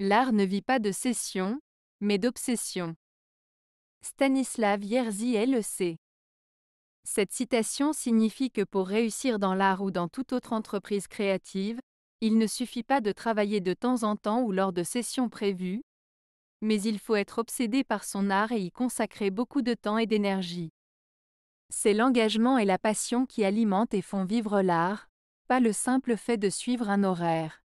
L'art ne vit pas de session, mais d'obsession. Stanislav Yerzy LEC. Cette citation signifie que pour réussir dans l'art ou dans toute autre entreprise créative, il ne suffit pas de travailler de temps en temps ou lors de sessions prévues, mais il faut être obsédé par son art et y consacrer beaucoup de temps et d'énergie. C'est l'engagement et la passion qui alimentent et font vivre l'art, pas le simple fait de suivre un horaire.